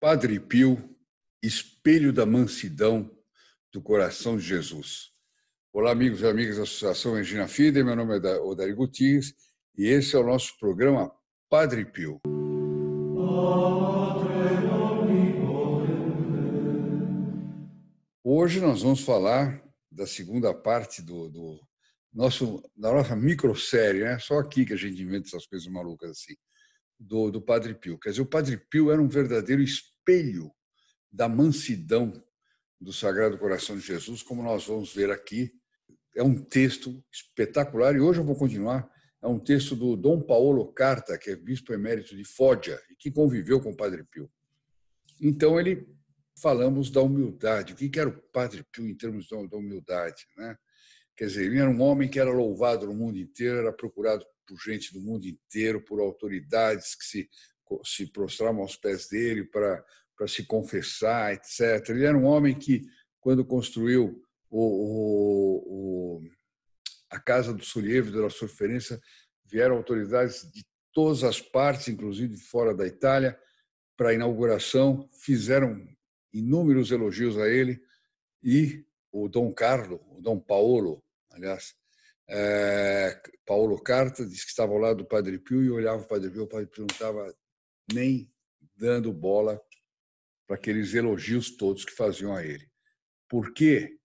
Padre Pio, espelho da mansidão do coração de Jesus. Olá, amigos e amigas da Associação Regina Fide, meu nome é Odari Gutierrez e esse é o nosso programa Padre Pio. Hoje nós vamos falar da segunda parte do, do nosso, da nossa microsérie, né? Só aqui que a gente inventa essas coisas malucas assim do, do Padre Pio. Quer dizer, o Padre Pio era um verdadeiro espelho da mansidão do Sagrado Coração de Jesus, como nós vamos ver aqui. É um texto espetacular e hoje eu vou continuar. É um texto do Dom Paulo Carta, que é bispo emérito de Foggia e que conviveu com o Padre Pio. Então, ele falamos da humildade. O que era o Padre Pio em termos da humildade? Né? Quer dizer, ele era um homem que era louvado no mundo inteiro, era procurado por gente do mundo inteiro, por autoridades que se, se prostravam aos pés dele para, para se confessar, etc. Ele era um homem que, quando construiu o, o, o a Casa do Sulievo da sofrência vieram autoridades de todas as partes, inclusive fora da Itália, para a inauguração, fizeram inúmeros elogios a ele e o Dom Carlo, o Dom Paolo, aliás, é, Paulo Carta disse que estava ao lado do Padre Pio e olhava o Padre Pio, o Padre Pio não estava nem dando bola para aqueles elogios todos que faziam a ele. Por quê?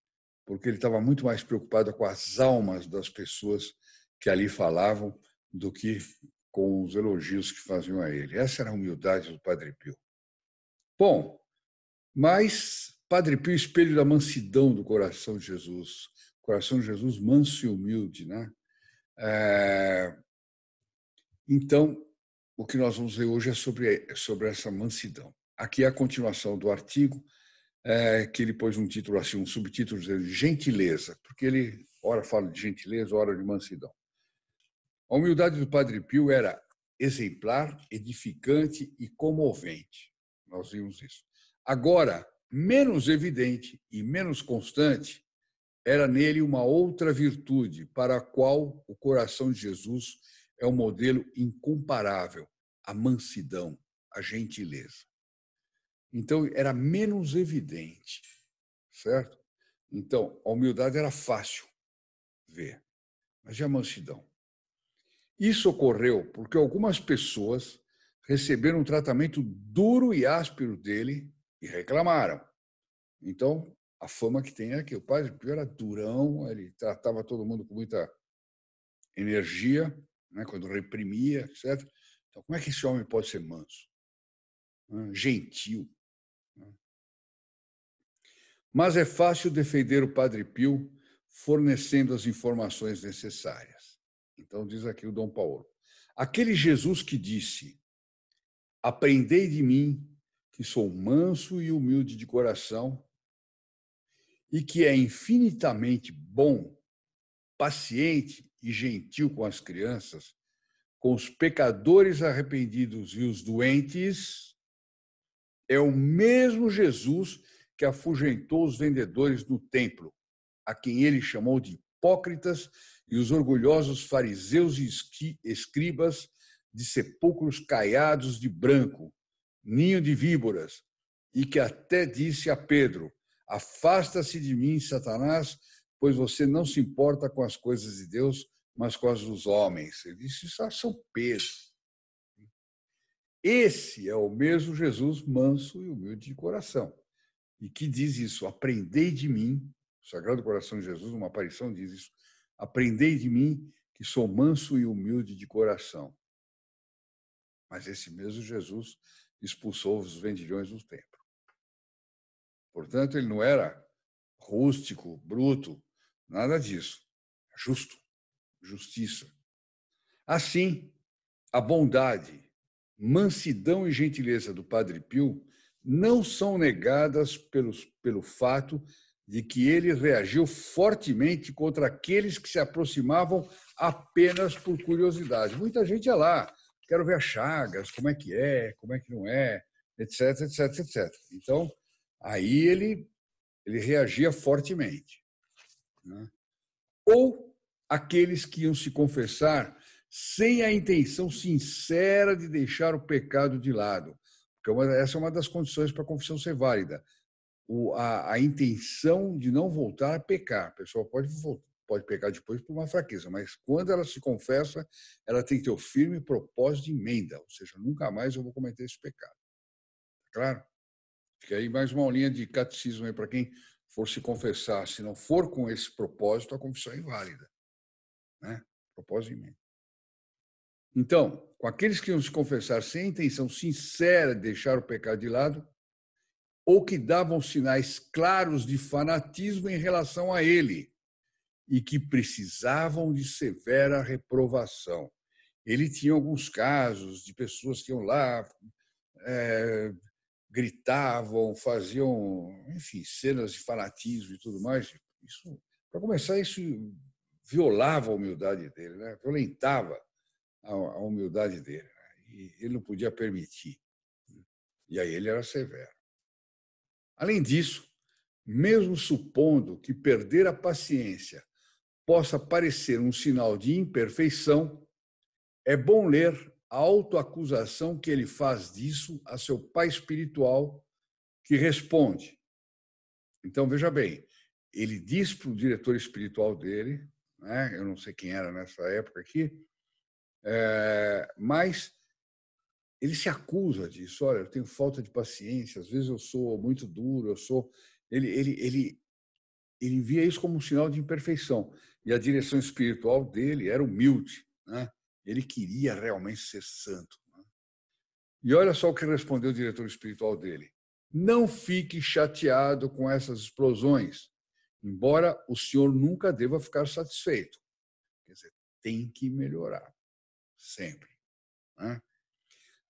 Porque ele estava muito mais preocupado com as almas das pessoas que ali falavam do que com os elogios que faziam a ele. Essa era a humildade do Padre Pio. Bom, mas Padre Pio, espelho da mansidão do coração de Jesus, coração de Jesus manso e humilde, né? É, então, o que nós vamos ver hoje é sobre, é sobre essa mansidão. Aqui é a continuação do artigo, é, que ele pôs um título assim, um subtítulo dizendo gentileza, porque ele ora fala de gentileza, ora de mansidão. A humildade do Padre Pio era exemplar, edificante e comovente. Nós vimos isso. Agora, menos evidente e menos constante era nele uma outra virtude, para a qual o coração de Jesus é um modelo incomparável: a mansidão, a gentileza. Então, era menos evidente, certo? Então, a humildade era fácil ver, mas e a mansidão? Isso ocorreu porque algumas pessoas receberam um tratamento duro e áspero dele e reclamaram. Então, a fama que tem é que o padre Pio era durão, ele tratava todo mundo com muita energia, né, quando reprimia, etc. Então, como é que esse homem pode ser manso? Gentil. Né? Mas é fácil defender o Padre Pio fornecendo as informações necessárias. Então, diz aqui o Dom Paulo. Aquele Jesus que disse: Aprendei de mim, que sou manso e humilde de coração, e que é infinitamente bom, paciente e gentil com as crianças, com os pecadores arrependidos e os doentes, é o mesmo Jesus que afugentou os vendedores do templo, a quem ele chamou de hipócritas e os orgulhosos fariseus e escribas de sepulcros caiados de branco, ninho de víboras, e que até disse a Pedro: Afasta-se de mim, Satanás, pois você não se importa com as coisas de Deus, mas com as dos homens. Ele disse isso é São pesos. Esse é o mesmo Jesus manso e humilde de coração. E que diz isso: aprendei de mim, o Sagrado Coração de Jesus, numa aparição, diz isso: aprendei de mim que sou manso e humilde de coração. Mas esse mesmo Jesus expulsou os vendilhões do templo. Portanto, ele não era rústico, bruto, nada disso. É justo, justiça. Assim, a bondade, mansidão e gentileza do Padre Pio não são negadas pelos, pelo fato de que ele reagiu fortemente contra aqueles que se aproximavam apenas por curiosidade. Muita gente é lá, quero ver as chagas, como é que é, como é que não é, etc, etc, etc. Então, Aí ele, ele reagia fortemente. Né? Ou aqueles que iam se confessar sem a intenção sincera de deixar o pecado de lado. Porque é essa é uma das condições para a confissão ser válida. O, a, a, intenção de não voltar a pecar. A pessoa pode, pode pecar depois por uma fraqueza, mas quando ela se confessa, ela tem que ter o firme propósito de emenda, ou seja, nunca mais eu vou cometer esse pecado. Tá claro? Fica aí mais uma aulinha de catecismo aí para quem for se confessar. Se não for com esse propósito, a confissão é inválida. Né? Propósito imenso. Então, com aqueles que vão se confessar sem intenção sincera de deixar o pecado de lado, ou que davam sinais claros de fanatismo em relação a ele, e que precisavam de severa reprovação. Ele tinha alguns casos de pessoas que iam lá, é, gritavam, faziam, enfim, cenas de fanatismo e tudo mais. Isso, para começar, isso violava a humildade dele, né? violentava a, humildade dele. Né? E ele não podia permitir. E aí ele era severo. Além disso, mesmo supondo que perder a paciência possa parecer um sinal de imperfeição, é bom ler a autoacusação que ele faz disso a seu pai espiritual, que responde. Então, veja bem, ele diz para o diretor espiritual dele, né, eu não sei quem era nessa época aqui, é, mas ele se acusa disso. Olha, eu tenho falta de paciência, às vezes eu sou muito duro, eu sou. Ele, ele, ele, ele via isso como um sinal de imperfeição. E a direção espiritual dele era humilde. Né? Ele queria realmente ser santo. Né? E olha só o que respondeu o diretor espiritual dele. Não fique chateado com essas explosões, embora o senhor nunca deva ficar satisfeito. Quer dizer, tem que melhorar, sempre. Né?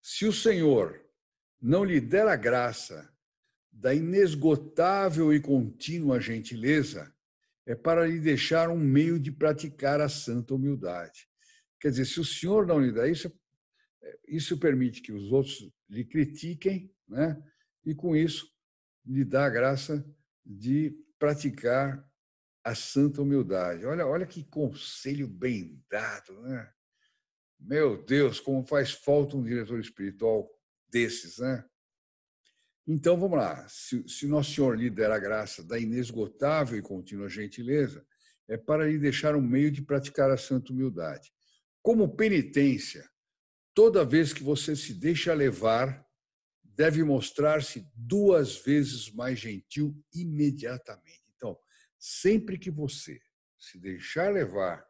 Se o senhor não lhe der a graça da inesgotável e contínua gentileza, é para lhe deixar um meio de praticar a santa humildade. Quer dizer, se o senhor não lhe dá isso, é, isso permite que os outros lhe critiquem, né? e com isso lhe dá a graça de praticar a santa humildade. Olha, olha que conselho bem dado, né? Meu Deus, como faz falta um diretor espiritual desses, né? Então, vamos lá. Se, se Nosso Senhor lhe der a graça da inesgotável e contínua gentileza, é para lhe deixar um meio de praticar a santa humildade. Como penitência, toda vez que você se deixa levar, deve mostrar-se duas vezes mais gentil imediatamente. Então, sempre que você se deixar levar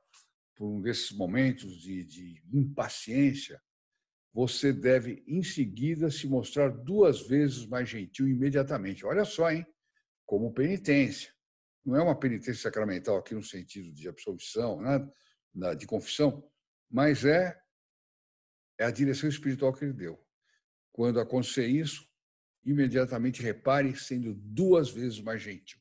por um desses momentos de, de impaciência, você deve em seguida se mostrar duas vezes mais gentil imediatamente. Olha só, hein? Como penitência. Não é uma penitência sacramental aqui no sentido de absolvição, né? de confissão, mas é, é a direção espiritual que ele deu. Quando acontecer isso, imediatamente repare sendo duas vezes mais gentil.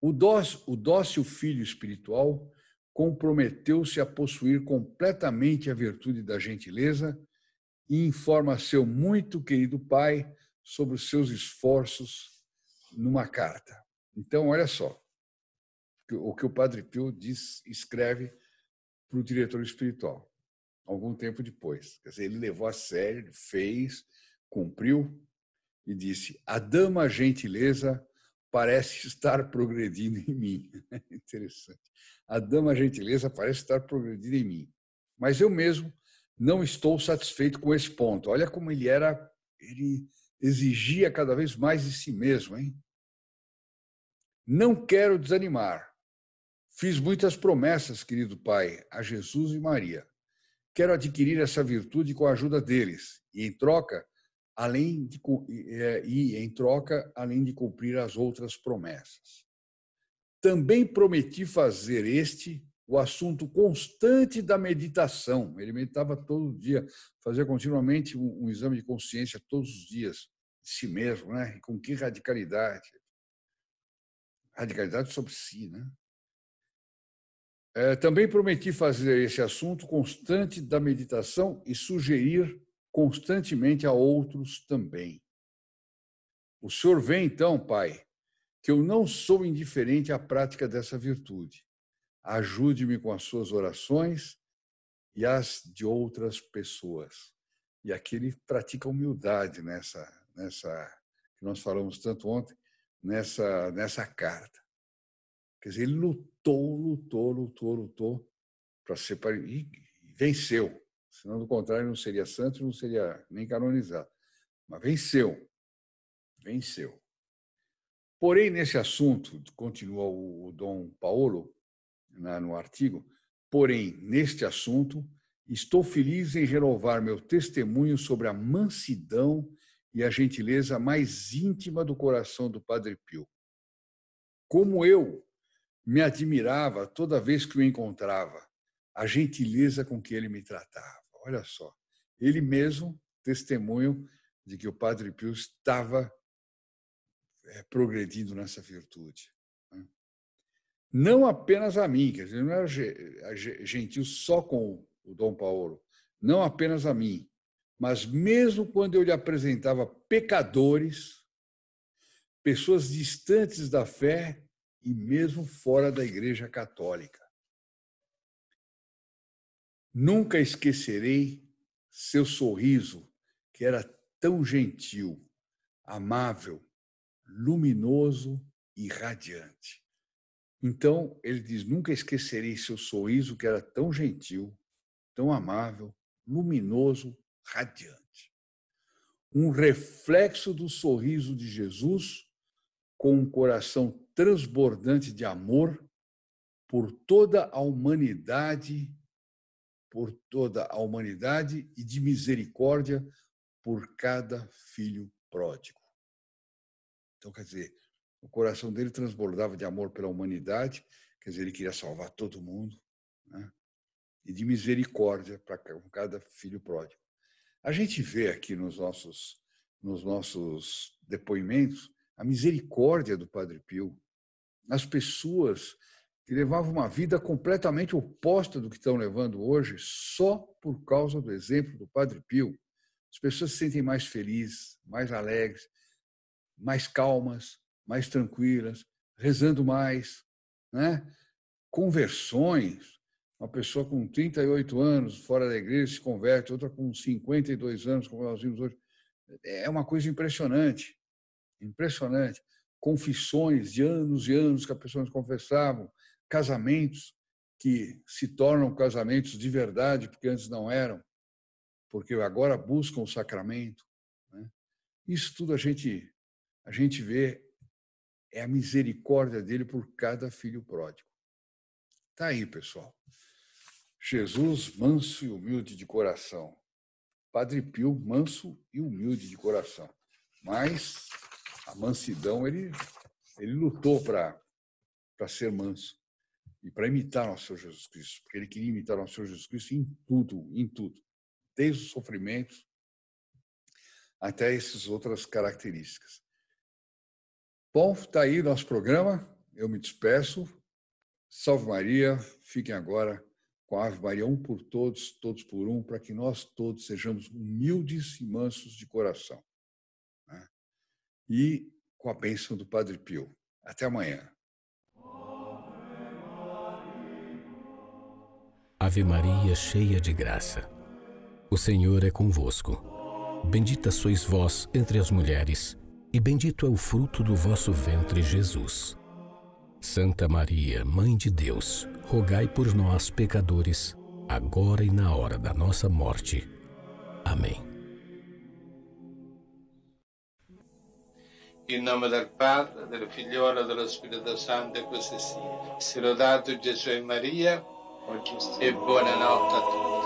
O dócil, o dócil filho espiritual comprometeu-se a possuir completamente a virtude da gentileza e informa seu muito querido pai sobre os seus esforços numa carta. Então, olha só o que o Padre Pio diz, escreve para o diretor espiritual, algum tempo depois. Quer dizer, ele levou a sério, fez, cumpriu e disse: A dama gentileza parece estar progredindo em mim. Interessante. A dama gentileza parece estar progredindo em mim. Mas eu mesmo não estou satisfeito com esse ponto. Olha como ele era, ele exigia cada vez mais de si mesmo, hein? Não quero desanimar, Fiz muitas promessas, querido Pai, a Jesus e Maria. Quero adquirir essa virtude com a ajuda deles e em troca, além de é, e em troca, além de cumprir as outras promessas. Também prometi fazer este o assunto constante da meditação. Ele meditava todo dia, fazia continuamente um, um exame de consciência todos os dias de si mesmo, né? E com que radicalidade? Radicalidade sobre si, né? É, também prometi fazer esse assunto constante da meditação e sugerir constantemente a outros também. O senhor vê então, Pai, que eu não sou indiferente à prática dessa virtude. Ajude-me com as suas orações e as de outras pessoas. E aqui ele pratica humildade nessa, nessa que nós falamos tanto ontem, nessa, nessa carta. Quer dizer, ele lutou tolo, tolo, tolo, tolo para ser par... e venceu. Senão, do contrário, não seria santo, não seria nem canonizado. Mas venceu. Venceu. Porém, nesse assunto, continua o Dom Paulo na, né, no artigo, porém, neste assunto, estou feliz em renovar meu testemunho sobre a mansidão e a gentileza mais íntima do coração do Padre Pio. Como eu, me admirava toda vez que o encontrava, a gentileza com que ele me tratava. Olha só, ele mesmo testemunho de que o Padre Pio estava é, progredindo nessa virtude. Né? Não apenas a mim, quer dizer, não era eh, gentil só com o Dom Paulo, não apenas a mim, mas mesmo quando eu lhe apresentava pecadores, pessoas distantes da fé, e mesmo fora da Igreja Católica. Nunca esquecerei seu sorriso, que era tão gentil, amável, luminoso e radiante. Então, ele diz: Nunca esquecerei seu sorriso, que era tão gentil, tão amável, luminoso, radiante. Um reflexo do sorriso de Jesus, com um coração transbordante de amor por toda a humanidade, por toda a humanidade e de misericórdia por cada filho pródigo. Então, quer dizer, o coração dele transbordava de amor pela humanidade, quer dizer, ele queria salvar todo mundo, né? e de misericórdia para cada filho pródigo. A gente vê aqui nos nossos, nos nossos depoimentos a misericórdia do Padre Pio, as pessoas que levavam uma vida completamente oposta do que estão levando hoje, só por causa do exemplo do Padre Pio. As pessoas se sentem mais felizes, mais alegres, mais calmas, mais tranquilas, rezando mais, né? Conversões. Uma pessoa com 38 anos, fora da igreja, se converte, outra com 52 anos, como nós vimos hoje. É uma coisa impressionante. Impressionante confissões de anos e anos que as pessoas confessavam, casamentos que se tornam casamentos de verdade, porque antes não eram, porque agora buscam o sacramento. Né? Isso tudo a gente, a gente vê é a misericórdia dele por cada filho pródigo. Tá aí, pessoal. Jesus, manso e humilde de coração. Padre Pio, manso e humilde de coração. Mas a mansidão, ele, ele lutou para ser manso e para imitar nosso Senhor Jesus Cristo, porque ele queria imitar nosso Senhor Jesus Cristo em tudo, em tudo, desde os sofrimentos até essas outras características. Bom, está aí nosso programa. Eu me despeço. Salve Maria, fiquem agora com a Ave Maria, um por todos, todos por um, para que nós todos sejamos humildes e mansos de coração e com a bênção do Padre Pio. Até amanhã. Ave Maria, cheia de graça. O Senhor é convosco. Bendita sois vós entre as mulheres, e bendito é o fruto do vosso ventre, Jesus. Santa Maria, Mãe de Deus, rogai por nós, pecadores, agora e na hora da nossa morte. Amém. In nome del Padre, del Figliolo e dello Spirito Santo e così sia. Si lodato Gesù e Maria e buonanotte a tutti.